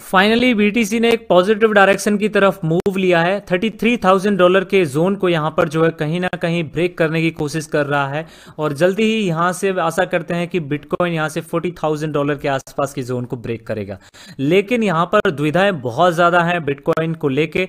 finally BTC ने एक positive direction की तरफ मूव लिया है 33,000 डॉलर के जोन को यहां पर जो है कहीं ना कहीं ब्रेक करने की कोशिश कर रहा है और जल्दी ही यहां से आशा करते हैं कि बिटकॉइन यहां से 40,000 डॉलर के आसपास की जोन को ब्रेक करेगा लेकिन यहां पर दुविधाएं बहुत ज़्यादा हैं बिटकॉइन को लेके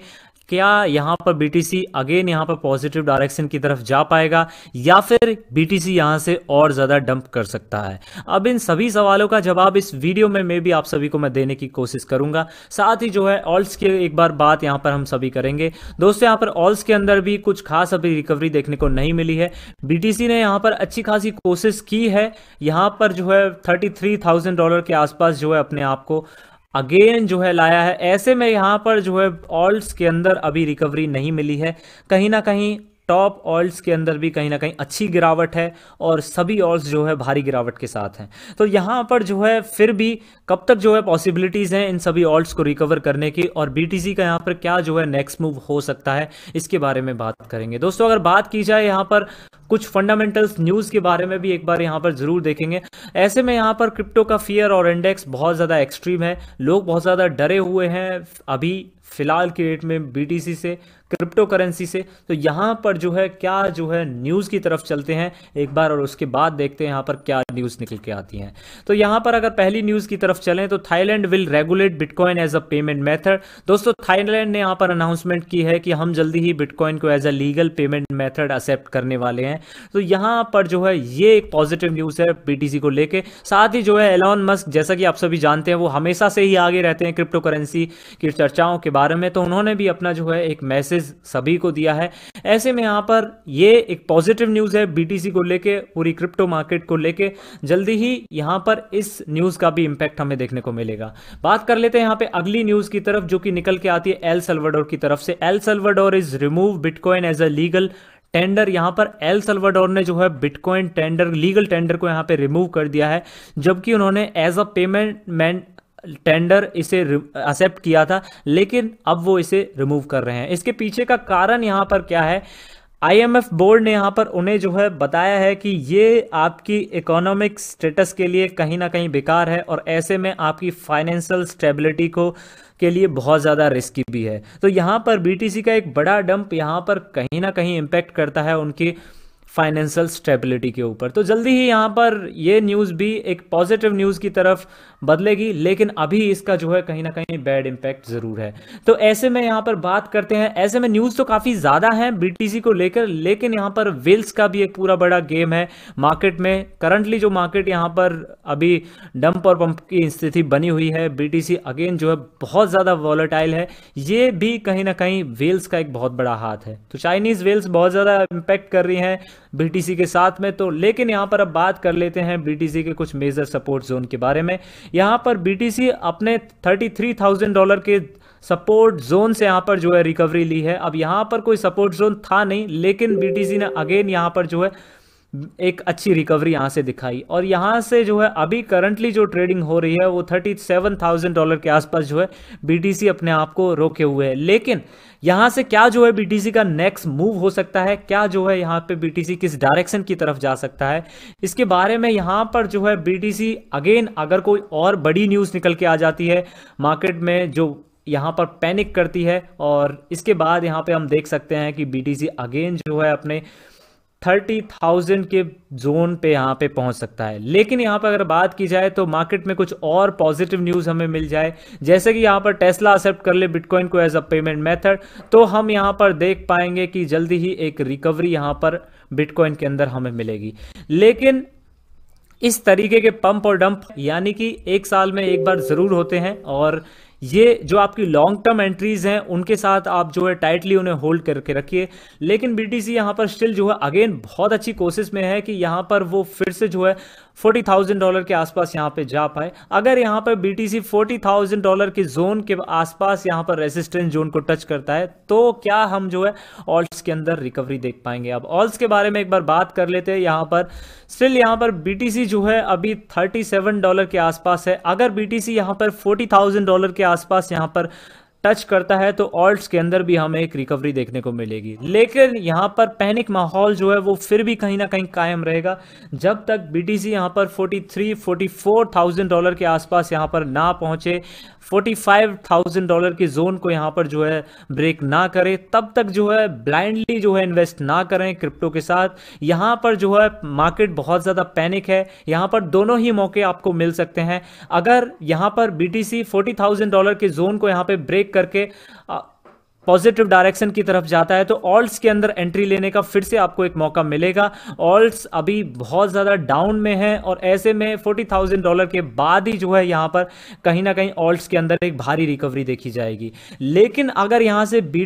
क्या यहाँ पर बीटीसी अगेन यहाँ पर पॉजिटिव डायरेक्शन की तरफ जा पाएगा या फिर बीटीसी यहाँ से और ज़्यादा डंप कर सकता है अब इन सभी सवालों का जवाब इस वीडियो में मे भी आप सभी को मैं देने की कोशिश करूंगा साथ ही जो है ऑल्स की एक बार बात यहाँ पर हम सभी करेंगे दोस्तों यहाँ पर ऑल्स के अंदर भी कुछ खास अभी रिकवरी देखने को नहीं मिली है बीटीसी ने यहाँ पर अच्छी खासी कोशिश की है यहाँ पर जो है थर्टी डॉलर के आसपास जो है अपने आप को अगेन जो है लाया है ऐसे में यहाँ पर जो है ऑल्ट के अंदर अभी रिकवरी नहीं मिली है कहीं ना कहीं टॉप ऑल्ट के अंदर भी कहीं ना कहीं अच्छी गिरावट है और सभी ऑल्स जो है भारी गिरावट के साथ हैं तो यहाँ पर जो है फिर भी कब तक जो है पॉसिबिलिटीज़ हैं इन सभी ऑल्ट को रिकवर करने की और बीटीसी का यहाँ पर क्या जो है नेक्स्ट मूव हो सकता है इसके बारे में बात करेंगे दोस्तों अगर बात की जाए यहाँ पर कुछ फंडामेंटल्स न्यूज़ के बारे में भी एक बार यहाँ पर ज़रूर देखेंगे ऐसे में यहाँ पर क्रिप्टो का फियर और इंडेक्स बहुत ज़्यादा एक्सट्रीम है लोग बहुत ज़्यादा डरे हुए हैं अभी फिलहाल की डेट में बीटीसी से क्रिप्टो करेंसी से तो यहां पर जो है क्या जो है न्यूज़ की तरफ चलते हैं एक बार और उसके बाद देखते हैं यहां पर क्या न्यूज़ निकल के आती हैं तो यहां पर अगर पहली न्यूज़ की तरफ चलें तो Thailand will regulate bitcoin as a payment method दोस्तों थाईलैंड ने यहां पर अनाउंसमेंट की है कि हम जल्दी ही बिटकॉइन को as a legal payment method accept करने वाले हैं तो यहां पर जो है ये एक पॉजिटिव न्यूज़ है बीटीसी को लेकर साथ ही जो है एलॉन मस्क जैसा कि आप सभी जानते हैं वो हमेशा से ही आगे रहते हैं क्रिप्टो करेंसी की चर्चाओं के बारे में तो उन्होंने भी अपना जो है एक मैसेज प्राइजेज सभी को दिया है ऐसे में यहाँ पर ये एक पॉजिटिव न्यूज़ है बीटीसी को लेके पूरी क्रिप्टो मार्केट को लेके जल्दी ही यहाँ पर इस न्यूज़ का भी इम्पैक्ट हमें देखने को मिलेगा बात कर लेते हैं यहाँ पे अगली न्यूज़ की तरफ जो कि निकल के आती है एल सलवाडोर की तरफ से El Salvador is remove bitcoin as a legal tender यहां पर एल सलवाडोर ने जो है बिटकॉइन टेंडर लीगल टेंडर को यहां पे रिमूव कर दिया है जबकि उन्होंने एज अ पेमेंट टेंडर इसे एक्सेप्ट किया था लेकिन अब वो इसे रिमूव कर रहे हैं इसके पीछे का कारण यहाँ पर क्या है आईएमएफ बोर्ड ने यहाँ पर उन्हें जो है बताया है कि ये आपकी इकोनॉमिक स्टेटस के लिए कहीं ना कहीं बेकार है और ऐसे में आपकी फाइनेंशियल स्टेबिलिटी को के लिए बहुत ज़्यादा रिस्की भी है तो यहाँ पर बीटीसी का एक बड़ा डंप यहाँ पर कहीं ना कहीं इम्पैक्ट करता है उनकी फाइनेंशियल स्टेबिलिटी के ऊपर तो जल्दी ही यहाँ पर ये न्यूज़ भी एक पॉजिटिव न्यूज़ की तरफ बदलेगी लेकिन अभी इसका जो है कहीं ना कहीं बैड इम्पैक्ट ज़रूर है तो ऐसे में यहाँ पर बात करते हैं ऐसे में न्यूज़ तो काफ़ी ज़्यादा है बीटीसी को लेकर लेकिन यहाँ पर वेल्स का भी एक पूरा बड़ा गेम है मार्केट में करंटली जो मार्केट यहाँ पर अभी डंप और पंप की स्थिति बनी हुई है बीटीसी अगेन जो है बहुत ज़्यादा वॉलेटाइल है ये भी कहीं ना कहीं वेल्स का एक बहुत बड़ा हाथ है तो चाइनीज़ वेल्स बहुत ज़्यादा इम्पैक्ट कर रही हैं बीटीसी के साथ में तो लेकिन यहाँ पर अब बात कर लेते हैं बीटीसी के कुछ मेजर सपोर्ट जोन के बारे में यहाँ पर बीटीसी अपने 33,000 डॉलर के सपोर्ट जोन से यहाँ पर जो है रिकवरी ली है अब यहाँ पर कोई सपोर्ट जोन था नहीं लेकिन बीटीसी ने अगेन यहाँ पर जो है एक अच्छी रिकवरी यहाँ से दिखाई और यहाँ से जो है अभी करंटली जो ट्रेडिंग हो रही है वो थर्टी सेवन थाउजेंड डॉलर के आसपास जो है बीटीसी अपने आप को रोके हुए है लेकिन यहाँ से क्या जो है बीटीसी का नेक्स्ट मूव हो सकता है क्या जो है यहाँ पे बीटीसी किस डायरेक्शन की तरफ जा सकता है इसके बारे में यहाँ पर जो है बी अगेन अगर कोई और बड़ी न्यूज़ निकल के आ जाती है मार्केट में जो यहाँ पर पैनिक करती है और इसके बाद यहाँ पर हम देख सकते हैं कि बी अगेन जो है अपने थर्टी थाउजेंड के जोन पे यहाँ पे पहुंच सकता है लेकिन यहाँ पर अगर बात की जाए तो मार्केट में कुछ और पॉजिटिव न्यूज़ हमें मिल जाए जैसे कि यहाँ पर टेस्ला एक्सेप्ट कर ले बिटकॉइन को एज अ पेमेंट मेथड तो हम यहाँ पर देख पाएंगे कि जल्दी ही एक रिकवरी यहाँ पर बिटकॉइन के अंदर हमें मिलेगी लेकिन इस तरीके के पंप और डंप यानी कि एक साल में एक बार ज़रूर होते हैं और ये जो आपकी लॉन्ग टर्म एंट्रीज हैं उनके साथ आप जो है टाइटली उन्हें होल्ड करके रखिए लेकिन बी सी यहाँ पर स्टिल जो है अगेन बहुत अच्छी कोशिश में है कि यहाँ पर वो फिर से जो है फोर्टी थाउजेंड डॉलर के आसपास यहाँ पे जा पाए अगर यहाँ पर सी फोर्टी थाउजेंड डॉलर के जोन के आसपास यहाँ पर रेजिस्टेंस जोन को टच करता है तो क्या हम जो है ऑल्ट के अंदर रिकवरी देख पाएंगे अब ऑल्स के बारे में एक बार बात कर लेते हैं यहाँ पर स्टिल यहाँ पर सी जो है अभी थर्टी डॉलर के आसपास है अगर बीटीसी यहाँ पर फोर्टी डॉलर के आसपास यहाँ पर टच करता है तो ऑल्ट के अंदर भी हमें एक रिकवरी देखने को मिलेगी लेकिन यहाँ पर पैनिक माहौल जो है वो फिर भी कहीं ना कहीं कायम रहेगा जब तक बी टी सी यहाँ पर forty three forty four thousand dollar के आसपास यहाँ पर ना पहुँचे फोर्टी फाइव थाउजेंड डॉलर की जोन को यहाँ पर जो है ब्रेक ना करे तब तक जो है ब्लाइंडली जो है इन्वेस्ट ना करें क्रिप्टो के साथ यहाँ पर जो है मार्केट बहुत ज़्यादा पैनिक है यहाँ पर दोनों ही मौके आपको मिल सकते हैं अगर यहाँ पर B T C forty thousand dollar के जोन को यहाँ पर ब्रेक करके पॉजिटिव डायरेक्शन की तरफ जाता है तो ऑल्ट्स के अंदर एंट्री लेने का फिर से आपको एक मौका मिलेगा ऑल्ट्स अभी बहुत ज़्यादा डाउन में है और ऐसे में फोर्टी थाउजेंड डॉलर के बाद ही जो है यहाँ पर कहीं ना कहीं ऑल्ट्स के अंदर एक भारी रिकवरी देखी जाएगी लेकिन अगर यहाँ से बी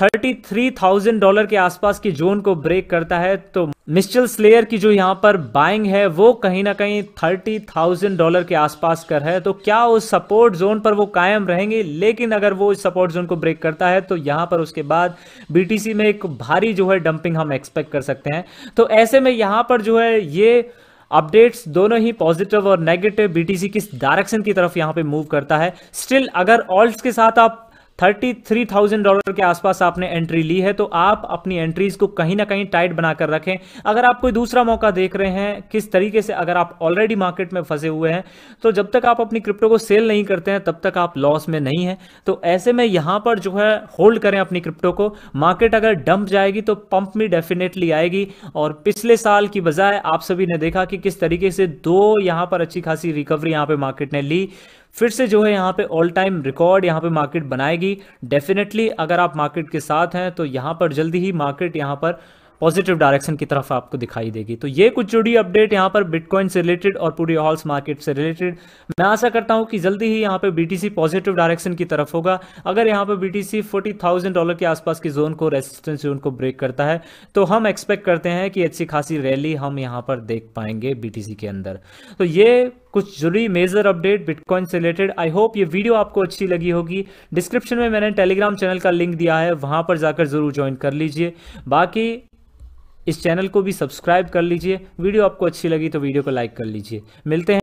33,000 डॉलर के आसपास की जोन को ब्रेक करता है तो मिस्टल स्लेयर की जो यहां पर बाइंग है वो कहीं ना कहीं 30,000 डॉलर के आसपास कर है तो क्या उस सपोर्ट जोन पर वो कायम रहेंगे लेकिन अगर वो इस सपोर्ट जोन को ब्रेक करता है तो यहां पर उसके बाद बीटीसी में एक भारी जो है डंपिंग हम एक्सपेक्ट कर सकते हैं तो ऐसे में यहां पर जो है ये अपडेट्स दोनों ही पॉजिटिव और नेगेटिव बीटीसी किस डायरेक्शन की तरफ यहां पे मूव करता है स्टिल अगर ऑल्ट के साथ आप थर्टी थ्री थाउजेंड डॉलर के आसपास आपने एंट्री ली है तो आप अपनी एंट्रीज को कहीं ना कहीं टाइट बनाकर रखें अगर आप कोई दूसरा मौका देख रहे हैं किस तरीके से अगर आप ऑलरेडी मार्केट में फंसे हुए हैं तो जब तक आप अपनी क्रिप्टो को सेल नहीं करते हैं तब तक आप लॉस में नहीं है तो ऐसे में यहां पर जो है होल्ड करें अपनी क्रिप्टो को मार्केट अगर डंप जाएगी तो पंप में डेफिनेटली आएगी और पिछले साल की बजाय आप सभी ने देखा कि किस तरीके से दो यहाँ पर अच्छी खासी रिकवरी यहाँ पर मार्केट ने ली फिर से जो है यहाँ पे ऑल टाइम रिकॉर्ड यहाँ पे मार्केट बनाएगी डेफिनेटली अगर आप मार्केट के साथ हैं तो यहाँ पर जल्दी ही मार्केट यहाँ पर पॉजिटिव डायरेक्शन की तरफ आपको दिखाई देगी तो ये कुछ जुड़ी अपडेट यहाँ पर बिटकॉइन से रिलेटेड और पूरी हॉल्स मार्केट से रिलेटेड मैं आशा करता हूँ कि जल्दी ही यहाँ पे बीटीसी पॉजिटिव डायरेक्शन की तरफ होगा अगर यहाँ पे बीटीसी 40,000 डॉलर के आसपास की जोन को रेसिस्टेंस जोन को ब्रेक करता है तो हम एक्सपेक्ट करते हैं कि अच्छी खासी रैली हम यहाँ पर देख पाएंगे बी के अंदर तो ये कुछ जरूरी मेजर अपडेट बिटकॉइन से रिलेटेड आई होप ये वीडियो आपको अच्छी लगी होगी डिस्क्रिप्शन में मैंने टेलीग्राम चैनल का लिंक दिया है वहां पर जाकर जरूर ज्वाइन कर लीजिए बाकी इस चैनल को भी सब्सक्राइब कर लीजिए वीडियो आपको अच्छी लगी तो वीडियो को लाइक कर लीजिए मिलते हैं